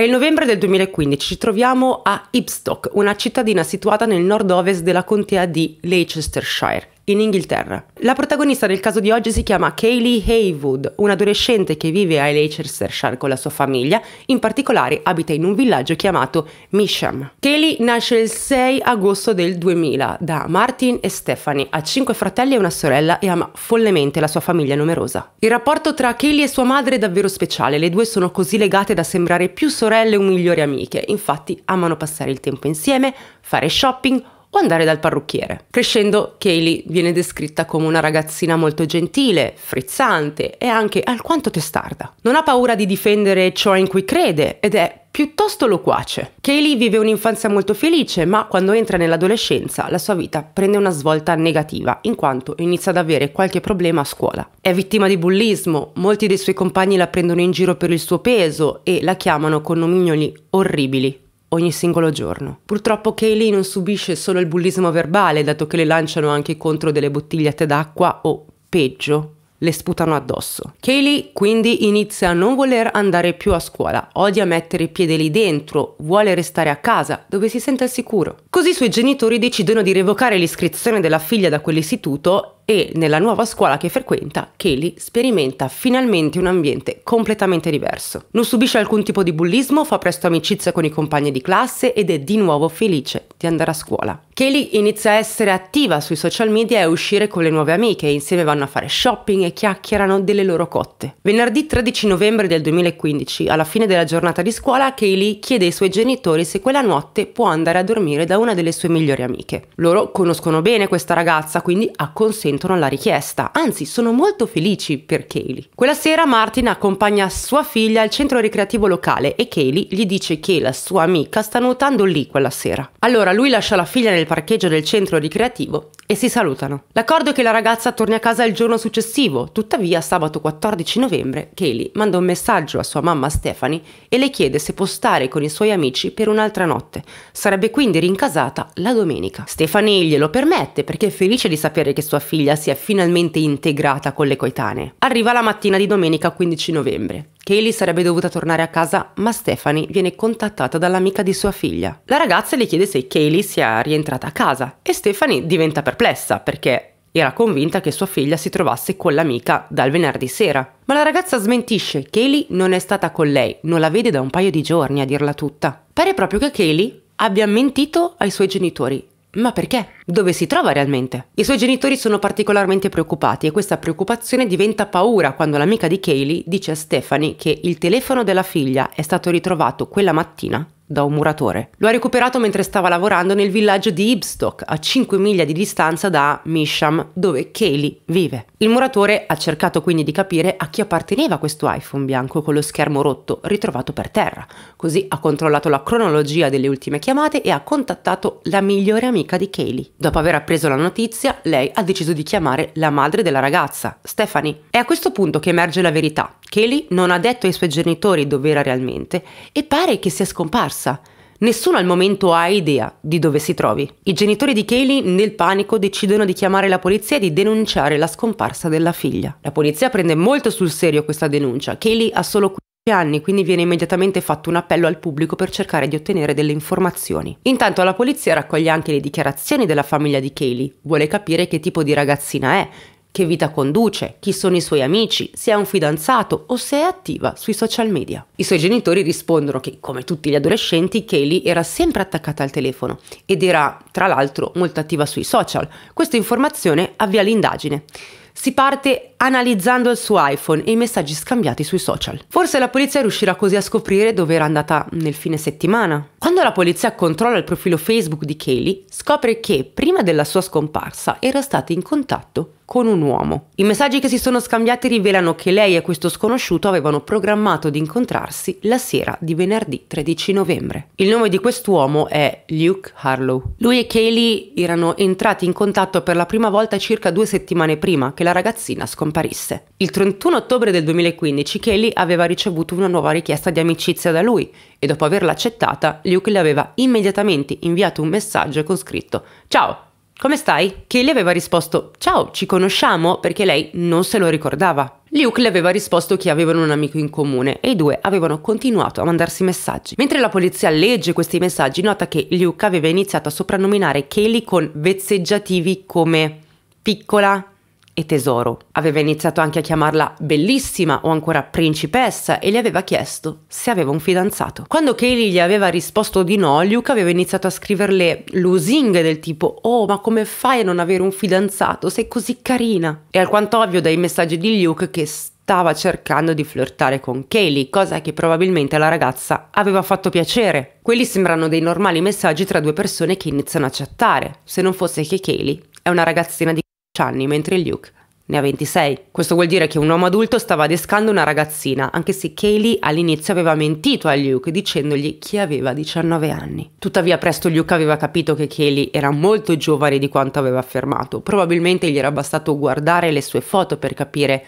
È il novembre del 2015, ci troviamo a Ipstock, una cittadina situata nel nord-ovest della contea di Leicestershire in Inghilterra. La protagonista del caso di oggi si chiama Kaylee Haywood, un'adolescente che vive a Leicestershire con la sua famiglia, in particolare abita in un villaggio chiamato Misham. Kaylee nasce il 6 agosto del 2000 da Martin e Stephanie, ha cinque fratelli e una sorella e ama follemente la sua famiglia numerosa. Il rapporto tra Kaylee e sua madre è davvero speciale, le due sono così legate da sembrare più sorelle o migliori amiche, infatti amano passare il tempo insieme, fare shopping, o andare dal parrucchiere. Crescendo, Kaylee viene descritta come una ragazzina molto gentile, frizzante e anche alquanto testarda. Non ha paura di difendere ciò in cui crede ed è piuttosto loquace. Kaylee vive un'infanzia molto felice, ma quando entra nell'adolescenza la sua vita prende una svolta negativa, in quanto inizia ad avere qualche problema a scuola. È vittima di bullismo, molti dei suoi compagni la prendono in giro per il suo peso e la chiamano con nomignoli orribili ogni singolo giorno. Purtroppo Kaylee non subisce solo il bullismo verbale, dato che le lanciano anche contro delle bottigliette d'acqua o, peggio, le sputano addosso. Kaylee quindi inizia a non voler andare più a scuola, odia mettere i piedi lì dentro, vuole restare a casa, dove si sente al sicuro. Così i suoi genitori decidono di revocare l'iscrizione della figlia da quell'istituto e nella nuova scuola che frequenta, Kelly sperimenta finalmente un ambiente completamente diverso. Non subisce alcun tipo di bullismo, fa presto amicizia con i compagni di classe ed è di nuovo felice di andare a scuola. Kelly inizia a essere attiva sui social media e a uscire con le nuove amiche, insieme vanno a fare shopping e chiacchierano delle loro cotte. Venerdì 13 novembre del 2015, alla fine della giornata di scuola, Kaylee chiede ai suoi genitori se quella notte può andare a dormire da una delle sue migliori amiche. Loro conoscono bene questa ragazza, quindi acconsentono appunto non l'ha richiesta, anzi sono molto felici per Kaylee. Quella sera Martin accompagna sua figlia al centro ricreativo locale e Kaylee gli dice che la sua amica sta nuotando lì quella sera. Allora lui lascia la figlia nel parcheggio del centro ricreativo e si salutano. L'accordo è che la ragazza torni a casa il giorno successivo, tuttavia sabato 14 novembre Kaylee manda un messaggio a sua mamma Stephanie e le chiede se può stare con i suoi amici per un'altra notte. Sarebbe quindi rincasata la domenica. Stephanie glielo permette perché è felice di sapere che sua figlia si è finalmente integrata con le coetanee. Arriva la mattina di domenica 15 novembre. Kaylee sarebbe dovuta tornare a casa, ma Stephanie viene contattata dall'amica di sua figlia. La ragazza le chiede se Kaylee sia rientrata a casa e Stephanie diventa perplessa perché era convinta che sua figlia si trovasse con l'amica dal venerdì sera. Ma la ragazza smentisce, Kaylee non è stata con lei, non la vede da un paio di giorni a dirla tutta. Pare proprio che Kaylee abbia mentito ai suoi genitori ma perché? Dove si trova realmente? I suoi genitori sono particolarmente preoccupati e questa preoccupazione diventa paura quando l'amica di Kaylee dice a Stephanie che il telefono della figlia è stato ritrovato quella mattina da un muratore. Lo ha recuperato mentre stava lavorando nel villaggio di Ibstock, a 5 miglia di distanza da Misham, dove Kaylee vive. Il muratore ha cercato quindi di capire a chi apparteneva questo iPhone bianco con lo schermo rotto ritrovato per terra. Così ha controllato la cronologia delle ultime chiamate e ha contattato la migliore amica di Kaylee. Dopo aver appreso la notizia, lei ha deciso di chiamare la madre della ragazza, Stephanie. È a questo punto che emerge la verità. Kelly non ha detto ai suoi genitori dove era realmente e pare che sia scomparsa. Nessuno al momento ha idea di dove si trovi. I genitori di Kaylee, nel panico, decidono di chiamare la polizia e di denunciare la scomparsa della figlia. La polizia prende molto sul serio questa denuncia. Kaylee ha solo 15 anni, quindi viene immediatamente fatto un appello al pubblico per cercare di ottenere delle informazioni. Intanto la polizia raccoglie anche le dichiarazioni della famiglia di Kaylee. Vuole capire che tipo di ragazzina è, che vita conduce, chi sono i suoi amici, se ha un fidanzato o se è attiva sui social media. I suoi genitori rispondono che, come tutti gli adolescenti, Kaylee era sempre attaccata al telefono ed era, tra l'altro, molto attiva sui social. Questa informazione avvia l'indagine. Si parte analizzando il suo iPhone e i messaggi scambiati sui social. Forse la polizia riuscirà così a scoprire dove era andata nel fine settimana. Quando la polizia controlla il profilo Facebook di Kaylee, scopre che prima della sua scomparsa era stata in contatto con un uomo. I messaggi che si sono scambiati rivelano che lei e questo sconosciuto avevano programmato di incontrarsi la sera di venerdì 13 novembre. Il nome di quest'uomo è Luke Harlow. Lui e Kaylee erano entrati in contatto per la prima volta circa due settimane prima che la ragazzina scomparsa scomparisse. Il 31 ottobre del 2015 Kelly aveva ricevuto una nuova richiesta di amicizia da lui e dopo averla accettata, Luke le aveva immediatamente inviato un messaggio con scritto Ciao, come stai? Kelly aveva risposto Ciao, ci conosciamo? perché lei non se lo ricordava. Luke le aveva risposto che avevano un amico in comune e i due avevano continuato a mandarsi messaggi. Mentre la polizia legge questi messaggi nota che Luke aveva iniziato a soprannominare Kelly con vezzeggiativi come piccola, e tesoro. Aveva iniziato anche a chiamarla bellissima o ancora principessa e le aveva chiesto se aveva un fidanzato. Quando Kaylee gli aveva risposto di no, Luke aveva iniziato a scriverle lusinghe del tipo «Oh, ma come fai a non avere un fidanzato? Sei così carina!» È alquanto ovvio dai messaggi di Luke che stava cercando di flirtare con Kaylee, cosa che probabilmente alla ragazza aveva fatto piacere. Quelli sembrano dei normali messaggi tra due persone che iniziano a chattare, se non fosse che Kaylee è una ragazzina di anni, mentre Luke ne ha 26. Questo vuol dire che un uomo adulto stava adescando una ragazzina, anche se Kaylee all'inizio aveva mentito a Luke dicendogli che aveva 19 anni. Tuttavia presto Luke aveva capito che Kaylee era molto giovane di quanto aveva affermato. Probabilmente gli era bastato guardare le sue foto per capire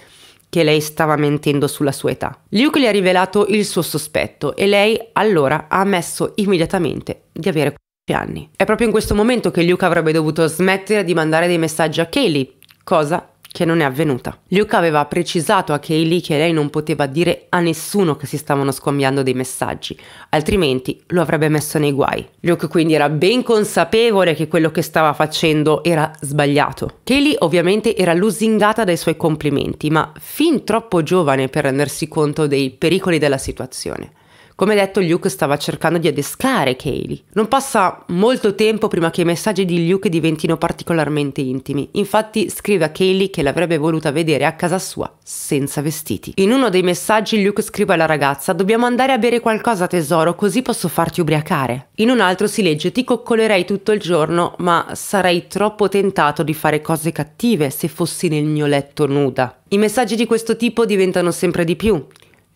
che lei stava mentendo sulla sua età. Luke gli ha rivelato il suo sospetto e lei allora ha ammesso immediatamente di avere anni. È proprio in questo momento che Luke avrebbe dovuto smettere di mandare dei messaggi a Kaylee, cosa che non è avvenuta. Luke aveva precisato a Kaylee che lei non poteva dire a nessuno che si stavano scambiando dei messaggi, altrimenti lo avrebbe messo nei guai. Luke quindi era ben consapevole che quello che stava facendo era sbagliato. Kaylee ovviamente era lusingata dai suoi complimenti, ma fin troppo giovane per rendersi conto dei pericoli della situazione. Come detto, Luke stava cercando di adescare Kaylee. Non passa molto tempo prima che i messaggi di Luke diventino particolarmente intimi. Infatti scrive a Kaylee che l'avrebbe voluta vedere a casa sua senza vestiti. In uno dei messaggi Luke scrive alla ragazza "Dobbiamo andare a bere qualcosa, tesoro, così posso farti ubriacare". In un altro si legge "Ti coccolerei tutto il giorno, ma sarei troppo tentato di fare cose cattive se fossi nel mio letto nuda". I messaggi di questo tipo diventano sempre di più.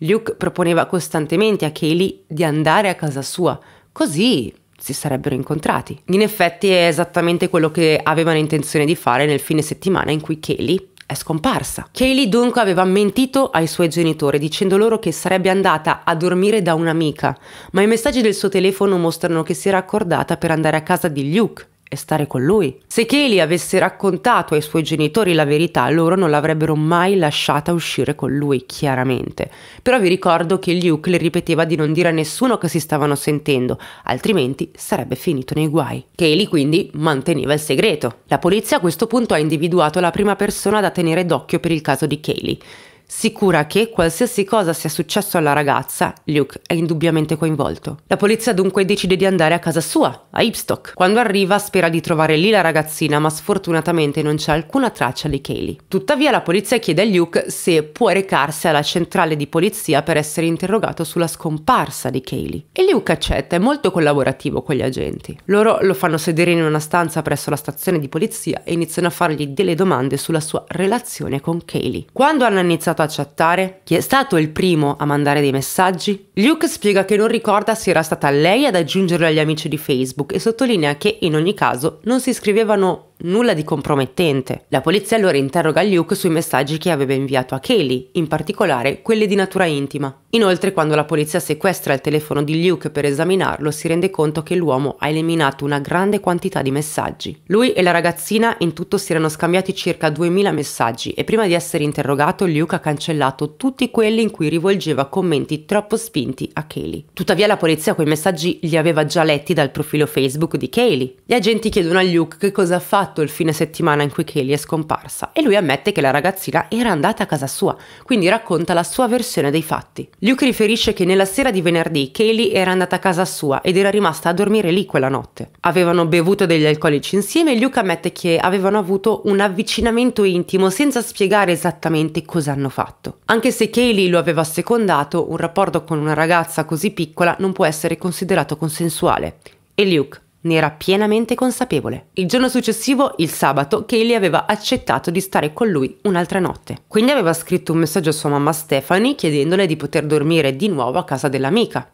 Luke proponeva costantemente a Kaylee di andare a casa sua, così si sarebbero incontrati. In effetti è esattamente quello che avevano intenzione di fare nel fine settimana in cui Kaylee è scomparsa. Kaylee dunque aveva mentito ai suoi genitori dicendo loro che sarebbe andata a dormire da un'amica, ma i messaggi del suo telefono mostrano che si era accordata per andare a casa di Luke e stare con lui. Se Kaylee avesse raccontato ai suoi genitori la verità, loro non l'avrebbero mai lasciata uscire con lui, chiaramente. Però vi ricordo che Luke le ripeteva di non dire a nessuno che si stavano sentendo, altrimenti sarebbe finito nei guai. Kaylee quindi manteneva il segreto. La polizia a questo punto ha individuato la prima persona da tenere d'occhio per il caso di Kaylee sicura che qualsiasi cosa sia successo alla ragazza, Luke è indubbiamente coinvolto. La polizia dunque decide di andare a casa sua, a Ipstock. Quando arriva spera di trovare lì la ragazzina, ma sfortunatamente non c'è alcuna traccia di Kaylee. Tuttavia la polizia chiede a Luke se può recarsi alla centrale di polizia per essere interrogato sulla scomparsa di Kaylee. E Luke accetta, è molto collaborativo con gli agenti. Loro lo fanno sedere in una stanza presso la stazione di polizia e iniziano a fargli delle domande sulla sua relazione con Kaylee. Quando hanno iniziato iniziato a chattare? Chi è stato il primo a mandare dei messaggi? Luke spiega che non ricorda se era stata lei ad aggiungerlo agli amici di Facebook e sottolinea che in ogni caso non si scrivevano nulla di compromettente. La polizia allora interroga Luke sui messaggi che aveva inviato a Kelly, in particolare quelli di natura intima. Inoltre, quando la polizia sequestra il telefono di Luke per esaminarlo, si rende conto che l'uomo ha eliminato una grande quantità di messaggi. Lui e la ragazzina in tutto si erano scambiati circa 2000 messaggi e prima di essere interrogato Luke ha cancellato tutti quelli in cui rivolgeva commenti troppo spinti a Kelly. Tuttavia la polizia quei messaggi li aveva già letti dal profilo Facebook di Kelly. Gli agenti chiedono a Luke che cosa ha fatto fatto il fine settimana in cui Kelly è scomparsa e lui ammette che la ragazzina era andata a casa sua, quindi racconta la sua versione dei fatti. Luke riferisce che nella sera di venerdì Kelly era andata a casa sua ed era rimasta a dormire lì quella notte. Avevano bevuto degli alcolici insieme e Luke ammette che avevano avuto un avvicinamento intimo senza spiegare esattamente cosa hanno fatto. Anche se Kelly lo aveva secondato, un rapporto con una ragazza così piccola non può essere considerato consensuale. E Luke ne era pienamente consapevole. Il giorno successivo, il sabato, Kaylee aveva accettato di stare con lui un'altra notte. Quindi aveva scritto un messaggio a sua mamma Stephanie chiedendole di poter dormire di nuovo a casa dell'amica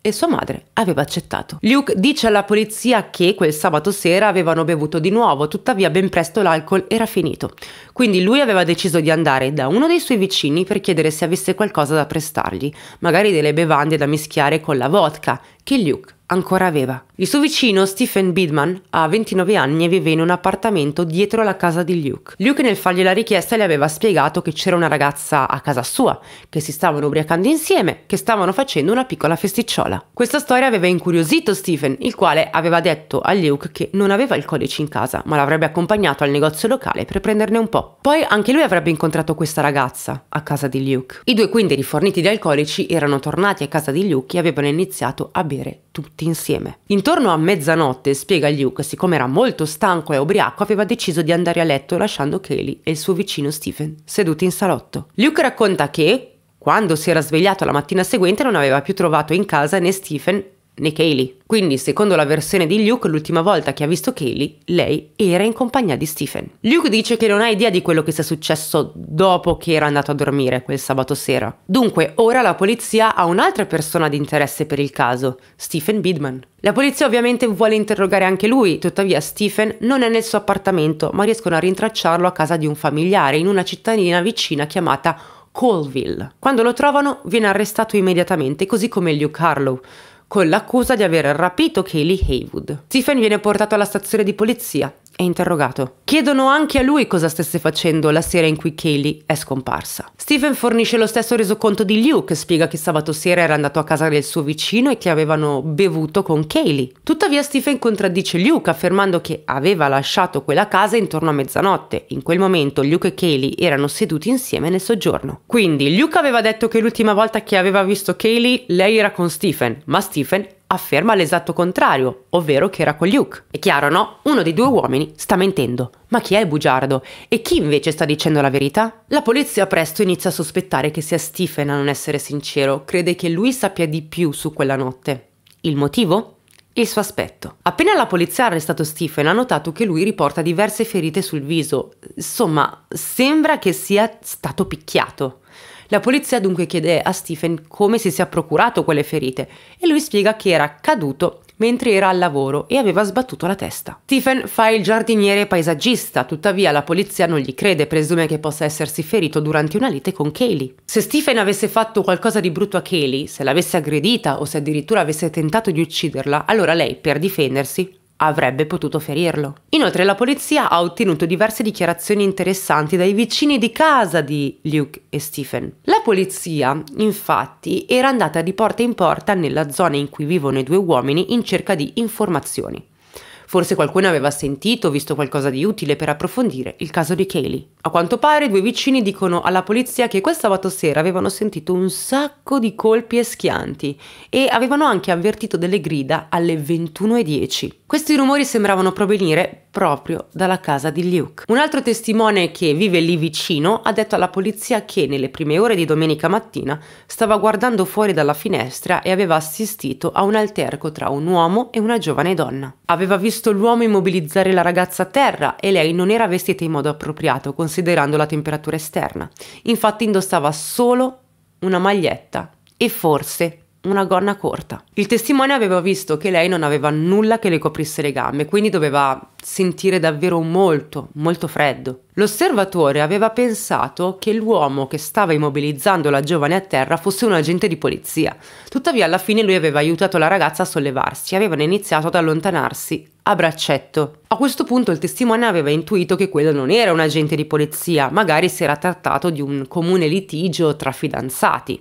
e sua madre aveva accettato. Luke dice alla polizia che quel sabato sera avevano bevuto di nuovo, tuttavia ben presto l'alcol era finito. Quindi lui aveva deciso di andare da uno dei suoi vicini per chiedere se avesse qualcosa da prestargli, magari delle bevande da mischiare con la vodka che Luke ancora aveva. Il suo vicino, Stephen Bidman, ha 29 anni e vive in un appartamento dietro la casa di Luke. Luke nel fargli la richiesta le aveva spiegato che c'era una ragazza a casa sua, che si stavano ubriacando insieme, che stavano facendo una piccola festicciola. Questa storia aveva incuriosito Stephen, il quale aveva detto a Luke che non aveva il codice in casa, ma l'avrebbe accompagnato al negozio locale per prenderne un po'. Poi anche lui avrebbe incontrato questa ragazza a casa di Luke. I due quindi riforniti di alcolici erano tornati a casa di Luke e avevano iniziato a bere tutti insieme. Intorno Intorno a mezzanotte, spiega Luke, siccome era molto stanco e ubriaco, aveva deciso di andare a letto lasciando Kelly e il suo vicino Stephen seduti in salotto. Luke racconta che, quando si era svegliato la mattina seguente, non aveva più trovato in casa né Stephen né Kaylee. Quindi, secondo la versione di Luke, l'ultima volta che ha visto Kaylee, lei era in compagnia di Stephen. Luke dice che non ha idea di quello che sia successo dopo che era andato a dormire quel sabato sera. Dunque, ora la polizia ha un'altra persona di interesse per il caso, Stephen Bidman. La polizia ovviamente vuole interrogare anche lui, tuttavia Stephen non è nel suo appartamento, ma riescono a rintracciarlo a casa di un familiare in una cittadina vicina chiamata Colville. Quando lo trovano viene arrestato immediatamente, così come Luke Harlow con l'accusa di aver rapito Kaylee Haywood. Stephen viene portato alla stazione di polizia è interrogato. Chiedono anche a lui cosa stesse facendo la sera in cui Kaylee è scomparsa. Stephen fornisce lo stesso resoconto di Luke, spiega che sabato sera era andato a casa del suo vicino e che avevano bevuto con Kaylee. Tuttavia Stephen contraddice Luke affermando che aveva lasciato quella casa intorno a mezzanotte. In quel momento Luke e Kaylee erano seduti insieme nel soggiorno. Quindi Luke aveva detto che l'ultima volta che aveva visto Kaylee lei era con Stephen, ma Stephen afferma l'esatto contrario, ovvero che era con Luke. È chiaro, no? Uno dei due uomini sta mentendo. Ma chi è il bugiardo? E chi invece sta dicendo la verità? La polizia presto inizia a sospettare che sia Stephen a non essere sincero, crede che lui sappia di più su quella notte. Il motivo? il suo aspetto. Appena la polizia ha arrestato Stephen, ha notato che lui riporta diverse ferite sul viso. Insomma, sembra che sia stato picchiato. La polizia dunque chiede a Stephen come si sia procurato quelle ferite e lui spiega che era caduto mentre era al lavoro e aveva sbattuto la testa. Stephen fa il giardiniere paesaggista, tuttavia la polizia non gli crede, presume che possa essersi ferito durante una lite con Kaylee. Se Stephen avesse fatto qualcosa di brutto a Kaylee, se l'avesse aggredita o se addirittura avesse tentato di ucciderla, allora lei, per difendersi, avrebbe potuto ferirlo. Inoltre la polizia ha ottenuto diverse dichiarazioni interessanti dai vicini di casa di Luke e Stephen. La polizia, infatti, era andata di porta in porta nella zona in cui vivono i due uomini in cerca di informazioni. Forse qualcuno aveva sentito o visto qualcosa di utile per approfondire il caso di Kaylee. A quanto pare due vicini dicono alla polizia che quel sabato sera avevano sentito un sacco di colpi e schianti e avevano anche avvertito delle grida alle 21.10. Questi rumori sembravano provenire proprio dalla casa di Luke. Un altro testimone che vive lì vicino ha detto alla polizia che nelle prime ore di domenica mattina stava guardando fuori dalla finestra e aveva assistito a un alterco tra un uomo e una giovane donna. Aveva visto l'uomo immobilizzare la ragazza a terra e lei non era vestita in modo appropriato considerando la temperatura esterna. Infatti indossava solo una maglietta e forse una gonna corta. Il testimone aveva visto che lei non aveva nulla che le coprisse le gambe, quindi doveva sentire davvero molto, molto freddo. L'osservatore aveva pensato che l'uomo che stava immobilizzando la giovane a terra fosse un agente di polizia. Tuttavia alla fine lui aveva aiutato la ragazza a sollevarsi, e avevano iniziato ad allontanarsi a braccetto. A questo punto il testimone aveva intuito che quello non era un agente di polizia, magari si era trattato di un comune litigio tra fidanzati.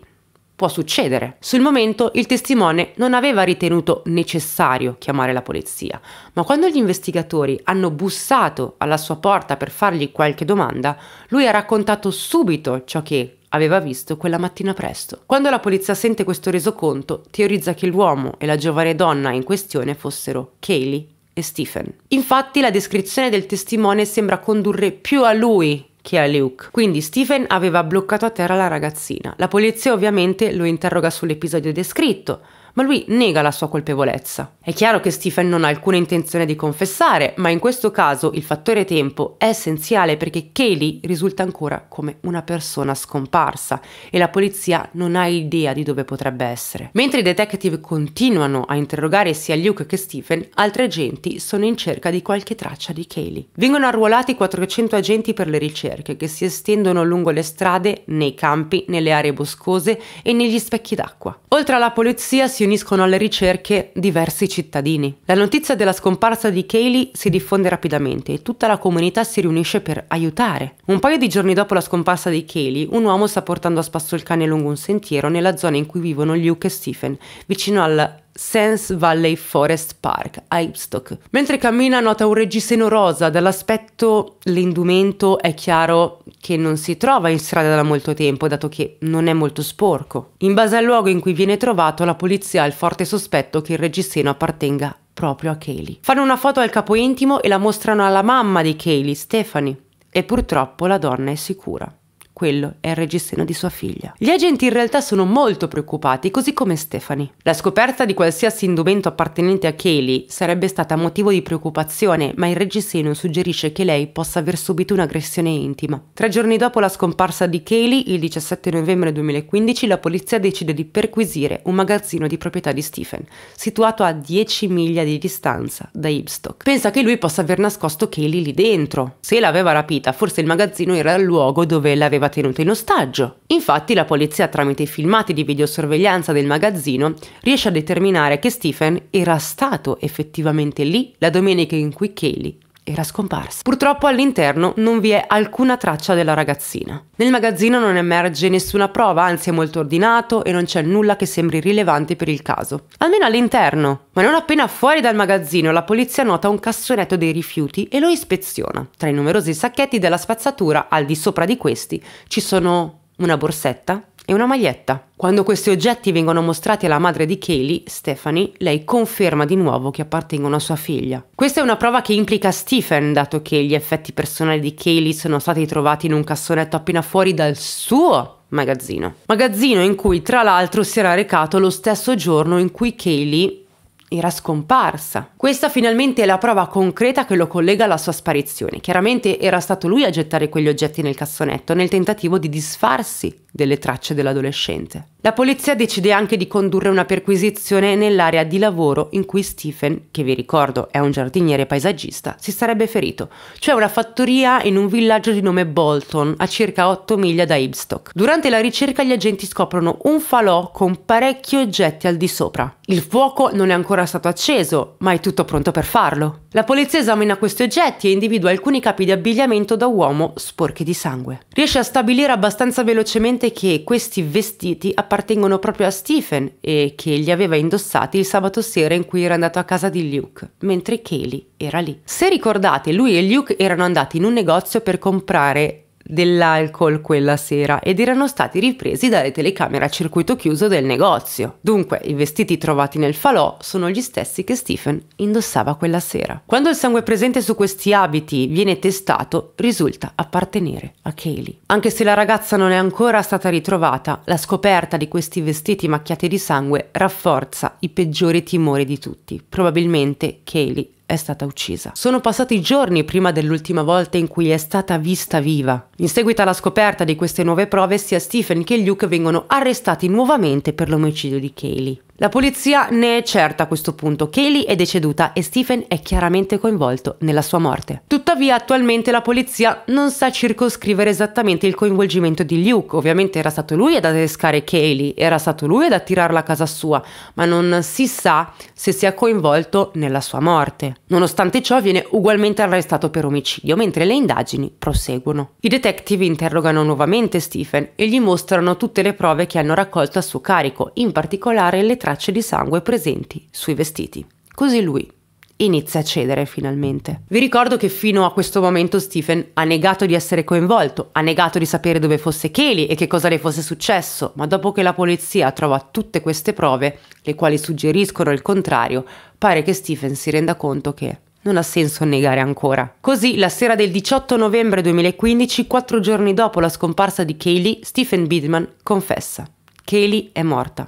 Può succedere. Sul momento il testimone non aveva ritenuto necessario chiamare la polizia, ma quando gli investigatori hanno bussato alla sua porta per fargli qualche domanda, lui ha raccontato subito ciò che aveva visto quella mattina presto. Quando la polizia sente questo resoconto, teorizza che l'uomo e la giovane donna in questione fossero Kaylee e Stephen. Infatti la descrizione del testimone sembra condurre più a lui che è Luke. Quindi Stephen aveva bloccato a terra la ragazzina. La polizia ovviamente lo interroga sull'episodio descritto, ma lui nega la sua colpevolezza. È chiaro che Stephen non ha alcuna intenzione di confessare, ma in questo caso il fattore tempo è essenziale perché Kaylee risulta ancora come una persona scomparsa e la polizia non ha idea di dove potrebbe essere. Mentre i detective continuano a interrogare sia Luke che Stephen, altri agenti sono in cerca di qualche traccia di Kaylee. Vengono arruolati 400 agenti per le ricerche che si estendono lungo le strade, nei campi, nelle aree boscose e negli specchi d'acqua. Oltre alla polizia si uniscono alle ricerche diversi cittadini. La notizia della scomparsa di Kaylee si diffonde rapidamente e tutta la comunità si riunisce per aiutare. Un paio di giorni dopo la scomparsa di Kaylee, un uomo sta portando a spasso il cane lungo un sentiero nella zona in cui vivono Luke e Stephen, vicino al Sense Valley Forest Park a Ipstock. Mentre cammina nota un reggiseno rosa, dall'aspetto l'indumento è chiaro che non si trova in strada da molto tempo, dato che non è molto sporco. In base al luogo in cui viene trovato, la polizia ha il forte sospetto che il reggiseno appartenga proprio a Kaylee. Fanno una foto al capo intimo e la mostrano alla mamma di Kaylee, Stephanie, e purtroppo la donna è sicura. Quello è il registro di sua figlia. Gli agenti in realtà sono molto preoccupati, così come Stephanie. La scoperta di qualsiasi indumento appartenente a Kaylee sarebbe stata motivo di preoccupazione, ma il reggiseno suggerisce che lei possa aver subito un'aggressione intima. Tre giorni dopo la scomparsa di Kaylee, il 17 novembre 2015, la polizia decide di perquisire un magazzino di proprietà di Stephen, situato a 10 miglia di distanza da Ibstock. Pensa che lui possa aver nascosto Kaylee lì dentro. Se l'aveva rapita, forse il magazzino era il luogo dove l'aveva aveva tenuto in ostaggio. Infatti la polizia tramite i filmati di videosorveglianza del magazzino riesce a determinare che Stephen era stato effettivamente lì la domenica in cui Kaylee era scomparsa. Purtroppo all'interno non vi è alcuna traccia della ragazzina. Nel magazzino non emerge nessuna prova, anzi è molto ordinato e non c'è nulla che sembri rilevante per il caso. Almeno all'interno. Ma non appena fuori dal magazzino la polizia nota un cassonetto dei rifiuti e lo ispeziona. Tra i numerosi sacchetti della spazzatura, al di sopra di questi, ci sono una borsetta, e una maglietta. Quando questi oggetti vengono mostrati alla madre di Kaylee, Stephanie, lei conferma di nuovo che appartengono a sua figlia. Questa è una prova che implica Stephen, dato che gli effetti personali di Kaylee sono stati trovati in un cassonetto appena fuori dal suo magazzino. Magazzino in cui tra l'altro si era recato lo stesso giorno in cui Kaylee era scomparsa. Questa finalmente è la prova concreta che lo collega alla sua sparizione. Chiaramente era stato lui a gettare quegli oggetti nel cassonetto nel tentativo di disfarsi delle tracce dell'adolescente. La polizia decide anche di condurre una perquisizione nell'area di lavoro in cui Stephen, che vi ricordo è un giardiniere paesaggista, si sarebbe ferito, cioè una fattoria in un villaggio di nome Bolton, a circa 8 miglia da Ibstock. Durante la ricerca gli agenti scoprono un falò con parecchi oggetti al di sopra. Il fuoco non è ancora stato acceso, ma è tutto pronto per farlo. La polizia esamina questi oggetti e individua alcuni capi di abbigliamento da uomo sporchi di sangue. Riesce a stabilire abbastanza velocemente parte che questi vestiti appartengono proprio a Stephen e che li aveva indossati il sabato sera in cui era andato a casa di Luke, mentre Kaylee era lì. Se ricordate, lui e Luke erano andati in un negozio per comprare dell'alcol quella sera ed erano stati ripresi dalle telecamere a circuito chiuso del negozio. Dunque, i vestiti trovati nel falò sono gli stessi che Stephen indossava quella sera. Quando il sangue presente su questi abiti viene testato, risulta appartenere a Kaylee. Anche se la ragazza non è ancora stata ritrovata, la scoperta di questi vestiti macchiati di sangue rafforza i peggiori timori di tutti. Probabilmente Kaylee è stata uccisa. Sono passati giorni prima dell'ultima volta in cui è stata vista viva. In seguito alla scoperta di queste nuove prove, sia Stephen che Luke vengono arrestati nuovamente per l'omicidio di Kaylee. La polizia ne è certa a questo punto, Kelly è deceduta e Stephen è chiaramente coinvolto nella sua morte. Tuttavia attualmente la polizia non sa circoscrivere esattamente il coinvolgimento di Luke, ovviamente era stato lui ad adescare Kelly, era stato lui ad attirarla a casa sua, ma non si sa se sia coinvolto nella sua morte. Nonostante ciò viene ugualmente arrestato per omicidio, mentre le indagini proseguono. I detective interrogano nuovamente Stephen e gli mostrano tutte le prove che hanno raccolto a suo carico, in particolare le tre tracce di sangue presenti sui vestiti. Così lui inizia a cedere finalmente. Vi ricordo che fino a questo momento Stephen ha negato di essere coinvolto, ha negato di sapere dove fosse Kelly e che cosa le fosse successo, ma dopo che la polizia trova tutte queste prove, le quali suggeriscono il contrario, pare che Stephen si renda conto che non ha senso negare ancora. Così, la sera del 18 novembre 2015, quattro giorni dopo la scomparsa di Kaylee, Stephen Bidman confessa. Kaylee è morta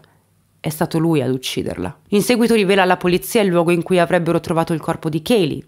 è stato lui ad ucciderla. In seguito rivela alla polizia il luogo in cui avrebbero trovato il corpo di Kaylee.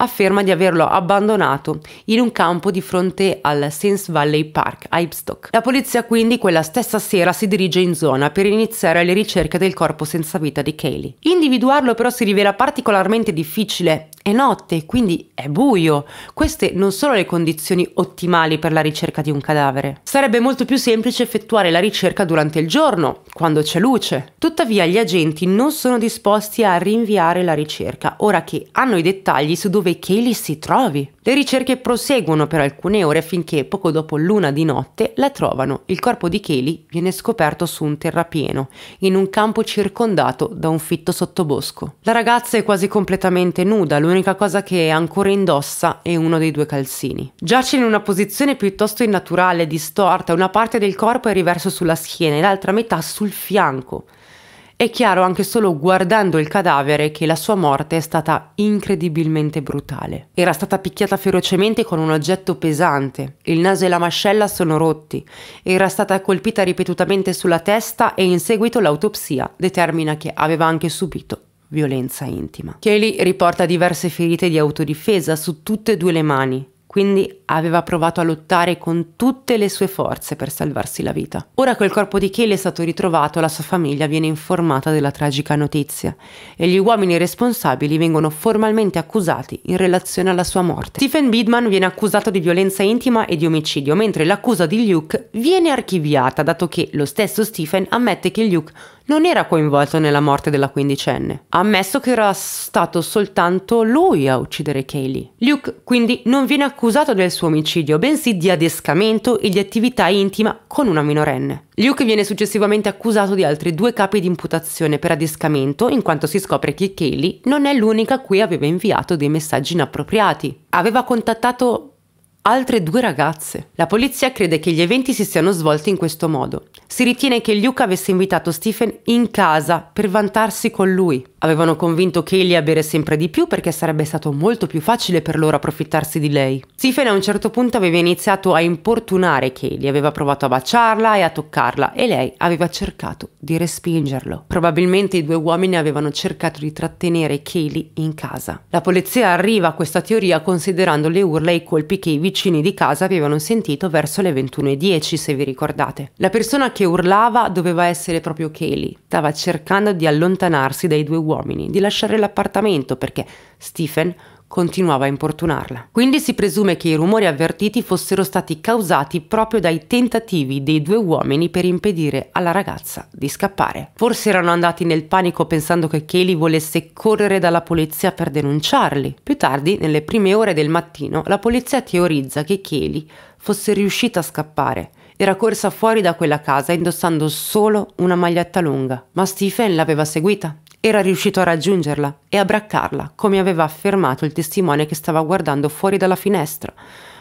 Afferma di averlo abbandonato in un campo di fronte al Sins Valley Park a Ipstock. La polizia quindi quella stessa sera si dirige in zona per iniziare le ricerche del corpo senza vita di Kaylee. Individuarlo però si rivela particolarmente difficile è notte, quindi è buio. Queste non sono le condizioni ottimali per la ricerca di un cadavere. Sarebbe molto più semplice effettuare la ricerca durante il giorno, quando c'è luce. Tuttavia gli agenti non sono disposti a rinviare la ricerca, ora che hanno i dettagli su dove Kaylee si trovi. Le ricerche proseguono per alcune ore finché poco dopo l'una di notte la trovano. Il corpo di Kelly viene scoperto su un terrapieno, in un campo circondato da un fitto sottobosco. La ragazza è quasi completamente nuda, l'unica cosa che ancora indossa è uno dei due calzini. Giace in una posizione piuttosto innaturale, distorta, una parte del corpo è riverso sulla schiena e l'altra metà sul fianco. È chiaro anche solo guardando il cadavere che la sua morte è stata incredibilmente brutale. Era stata picchiata ferocemente con un oggetto pesante, il naso e la mascella sono rotti, era stata colpita ripetutamente sulla testa e in seguito l'autopsia determina che aveva anche subito violenza intima. Kelly riporta diverse ferite di autodifesa su tutte e due le mani, quindi aveva provato a lottare con tutte le sue forze per salvarsi la vita. Ora che il corpo di Kelly è stato ritrovato, la sua famiglia viene informata della tragica notizia e gli uomini responsabili vengono formalmente accusati in relazione alla sua morte. Stephen Bidman viene accusato di violenza intima e di omicidio, mentre l'accusa di Luke viene archiviata, dato che lo stesso Stephen ammette che Luke non era coinvolto nella morte della quindicenne. Ha ammesso che era stato soltanto lui a uccidere Kaylee. Luke quindi non viene accusato del suo omicidio, bensì di adescamento e di attività intima con una minorenne. Luke viene successivamente accusato di altri due capi di imputazione per adescamento in quanto si scopre che Kaylee non è l'unica a cui aveva inviato dei messaggi inappropriati. Aveva contattato altre due ragazze. La polizia crede che gli eventi si siano svolti in questo modo. Si ritiene che Luke avesse invitato Stephen in casa per vantarsi con lui. Avevano convinto Kelly a bere sempre di più perché sarebbe stato molto più facile per loro approfittarsi di lei. Stephen a un certo punto aveva iniziato a importunare Kelly, aveva provato a baciarla e a toccarla e lei aveva cercato di respingerlo. Probabilmente i due uomini avevano cercato di trattenere Kelly in casa. La polizia arriva a questa teoria considerando le urla e i colpi che i vicini di casa avevano sentito verso le 21.10 se vi ricordate. La persona che urlava doveva essere proprio Kelly, stava cercando di allontanarsi dai due uomini uomini di lasciare l'appartamento perché Stephen continuava a importunarla. Quindi si presume che i rumori avvertiti fossero stati causati proprio dai tentativi dei due uomini per impedire alla ragazza di scappare. Forse erano andati nel panico pensando che Kelly volesse correre dalla polizia per denunciarli. Più tardi, nelle prime ore del mattino, la polizia teorizza che Kelly fosse riuscita a scappare era corsa fuori da quella casa indossando solo una maglietta lunga, ma Stephen l'aveva seguita era riuscito a raggiungerla e a braccarla, come aveva affermato il testimone che stava guardando fuori dalla finestra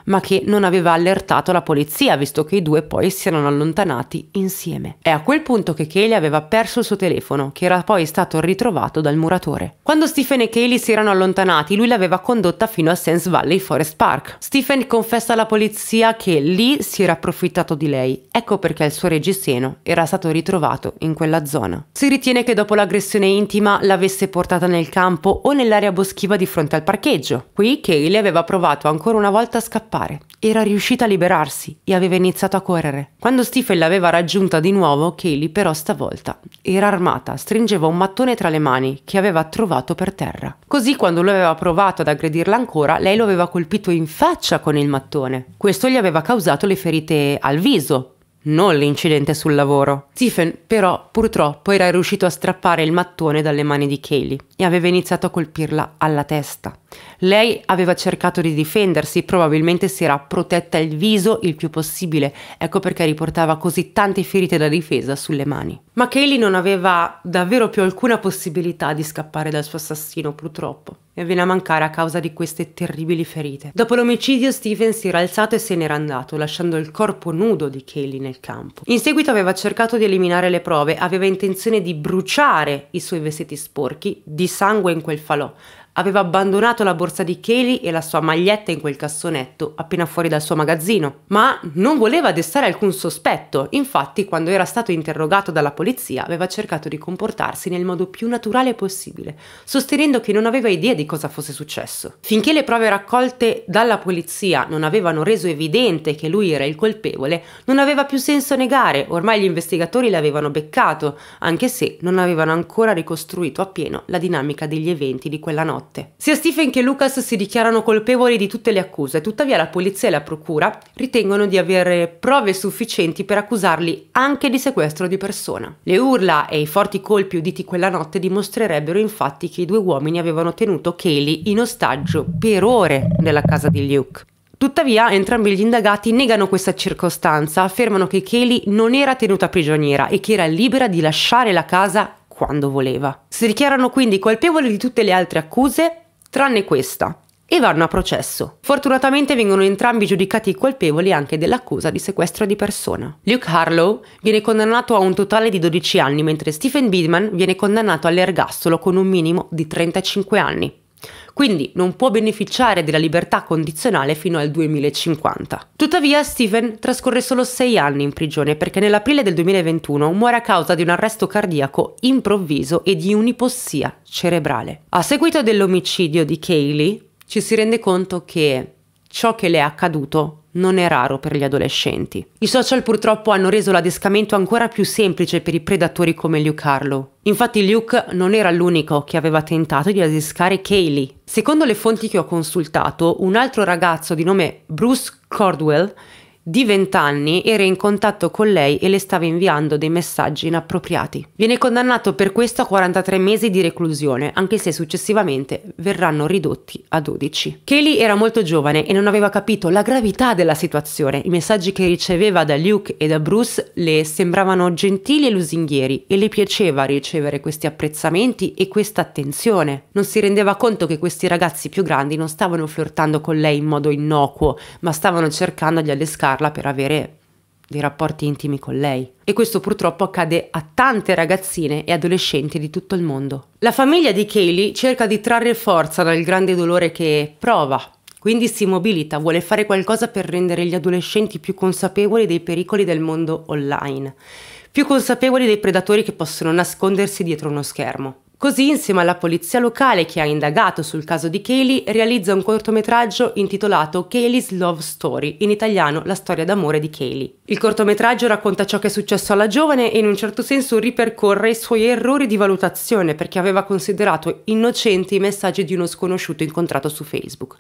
ma che non aveva allertato la polizia, visto che i due poi si erano allontanati insieme. È a quel punto che Kaylee aveva perso il suo telefono, che era poi stato ritrovato dal muratore. Quando Stephen e Kaylee si erano allontanati, lui l'aveva condotta fino a Sands Valley Forest Park. Stephen confessa alla polizia che lì si era approfittato di lei, ecco perché il suo reggiseno era stato ritrovato in quella zona. Si ritiene che dopo l'aggressione intima l'avesse portata nel campo o nell'area boschiva di fronte al parcheggio. Qui Kaylee aveva provato ancora una volta a scappare scappare. Era riuscita a liberarsi e aveva iniziato a correre. Quando Stephen l'aveva raggiunta di nuovo, Kaylee però stavolta era armata, stringeva un mattone tra le mani che aveva trovato per terra. Così quando lui aveva provato ad aggredirla ancora, lei lo aveva colpito in faccia con il mattone. Questo gli aveva causato le ferite al viso, non l'incidente sul lavoro. Stephen, però, purtroppo era riuscito a strappare il mattone dalle mani di Kaylee e aveva iniziato a colpirla alla testa. Lei aveva cercato di difendersi, probabilmente si era protetta il viso il più possibile, ecco perché riportava così tante ferite da difesa sulle mani. Ma Kaylee non aveva davvero più alcuna possibilità di scappare dal suo assassino, purtroppo, e venne a mancare a causa di queste terribili ferite. Dopo l'omicidio Stephen si era alzato e se n'era andato, lasciando il corpo nudo di Kaylee nel campo. In seguito aveva cercato di eliminare le prove, aveva intenzione di bruciare i suoi vestiti sporchi di sangue in quel falò, aveva abbandonato la borsa di Kelly e la sua maglietta in quel cassonetto appena fuori dal suo magazzino, ma non voleva destare alcun sospetto, infatti quando era stato interrogato dalla polizia aveva cercato di comportarsi nel modo più naturale possibile, sostenendo che non aveva idea di cosa fosse successo. Finché le prove raccolte dalla polizia non avevano reso evidente che lui era il colpevole, non aveva più senso negare, ormai gli investigatori l'avevano beccato, anche se non avevano ancora ricostruito appieno la dinamica degli eventi di quella notte notte. Sia Stephen che Lucas si dichiarano colpevoli di tutte le accuse, tuttavia la polizia e la procura ritengono di avere prove sufficienti per accusarli anche di sequestro di persona. Le urla e i forti colpi uditi quella notte dimostrerebbero infatti che i due uomini avevano tenuto Kaylee in ostaggio per ore nella casa di Luke. Tuttavia, entrambi gli indagati negano questa circostanza, affermano che Kelly non era tenuta prigioniera e che era libera di lasciare la casa quando voleva. Si dichiarano quindi colpevoli di tutte le altre accuse, tranne questa, e vanno a processo. Fortunatamente vengono entrambi giudicati colpevoli anche dell'accusa di sequestro di persona. Luke Harlow viene condannato a un totale di 12 anni, mentre Stephen Bidman viene condannato all'ergastolo con un minimo di 35 anni quindi non può beneficiare della libertà condizionale fino al 2050. Tuttavia Stephen trascorre solo sei anni in prigione perché nell'aprile del 2021 muore a causa di un arresto cardiaco improvviso e di unipossia cerebrale. A seguito dell'omicidio di Kaylee ci si rende conto che ciò che le è accaduto non è raro per gli adolescenti. I social purtroppo hanno reso l'adescamento ancora più semplice per i predatori come Luke Harlow. Infatti Luke non era l'unico che aveva tentato di adescare Kaylee. Secondo le fonti che ho consultato, un altro ragazzo di nome Bruce Cordwell di 20 anni era in contatto con lei e le stava inviando dei messaggi inappropriati. Viene condannato per questo a 43 mesi di reclusione, anche se successivamente verranno ridotti a 12. Kelly era molto giovane e non aveva capito la gravità della situazione. I messaggi che riceveva da Luke e da Bruce le sembravano gentili e lusinghieri e le piaceva ricevere questi apprezzamenti e questa attenzione. Non si rendeva conto che questi ragazzi più grandi non stavano flirtando con lei in modo innocuo, ma stavano cercando di adescare usarla per avere dei rapporti intimi con lei. E questo purtroppo accade a tante ragazzine e adolescenti di tutto il mondo. La famiglia di Kaylee cerca di trarre forza dal grande dolore che prova, quindi si mobilita, vuole fare qualcosa per rendere gli adolescenti più consapevoli dei pericoli del mondo online, più consapevoli dei predatori che possono nascondersi dietro uno schermo. Così, insieme alla polizia locale che ha indagato sul caso di Kaylee, realizza un cortometraggio intitolato Kaylee's Love Story, in italiano La storia d'amore di Kaylee. Il cortometraggio racconta ciò che è successo alla giovane e in un certo senso ripercorre i suoi errori di valutazione perché aveva considerato innocenti i messaggi di uno sconosciuto incontrato su Facebook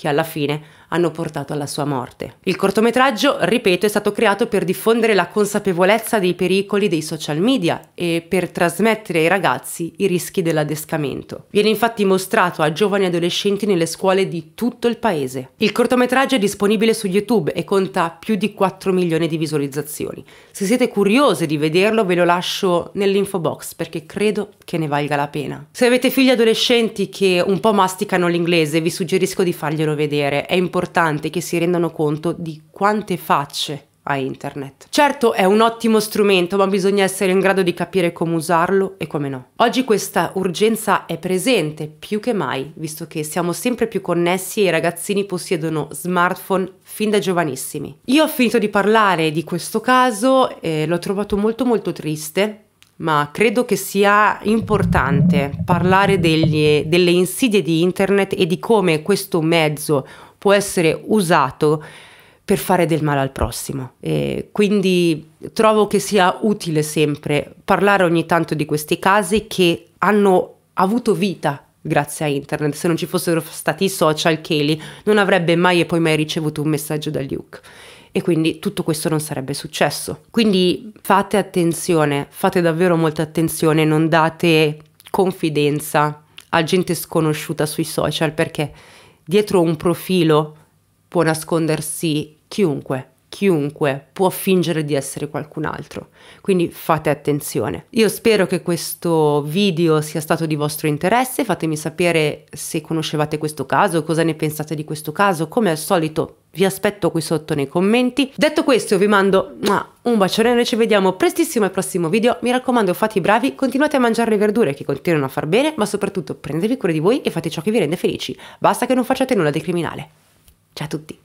che alla fine hanno portato alla sua morte. Il cortometraggio, ripeto, è stato creato per diffondere la consapevolezza dei pericoli dei social media e per trasmettere ai ragazzi i rischi dell'adescamento. Viene infatti mostrato a giovani adolescenti nelle scuole di tutto il paese. Il cortometraggio è disponibile su YouTube e conta più di 4 milioni di visualizzazioni. Se siete curiosi di vederlo ve lo lascio nell'info box perché credo che ne valga la pena. Se avete figli adolescenti che un po' masticano l'inglese vi suggerisco di farglielo fatelo vedere, è importante che si rendano conto di quante facce ha internet. Certo è un ottimo strumento, ma bisogna essere in grado di capire come usarlo e come no. Oggi questa urgenza è presente più che mai, visto che siamo sempre più connessi e i ragazzini possiedono smartphone fin da giovanissimi. Io ho finito di parlare di questo caso, e l'ho trovato molto molto triste ma credo che sia importante parlare degli, delle insidie di internet e di come questo mezzo può essere usato per fare del male al prossimo. E quindi trovo che sia utile sempre parlare ogni tanto di questi casi che hanno avuto vita grazie a internet. Se non ci fossero stati i social, Kelly non avrebbe mai e poi mai ricevuto un messaggio da Luke e quindi tutto questo non sarebbe successo. Quindi fate attenzione, fate davvero molta attenzione, non date confidenza a gente sconosciuta sui social perché dietro un profilo può nascondersi chiunque chiunque può fingere di essere qualcun altro, quindi fate attenzione. Io spero che questo video sia stato di vostro interesse, fatemi sapere se conoscevate questo caso, cosa ne pensate di questo caso, come al solito vi aspetto qui sotto nei commenti. Detto questo vi mando un bacione, noi ci vediamo prestissimo al prossimo video, mi raccomando fate i bravi, continuate a mangiare le verdure che continuano a far bene, ma soprattutto prendetevi cura di voi e fate ciò che vi rende felici, basta che non facciate nulla di criminale. Ciao a tutti!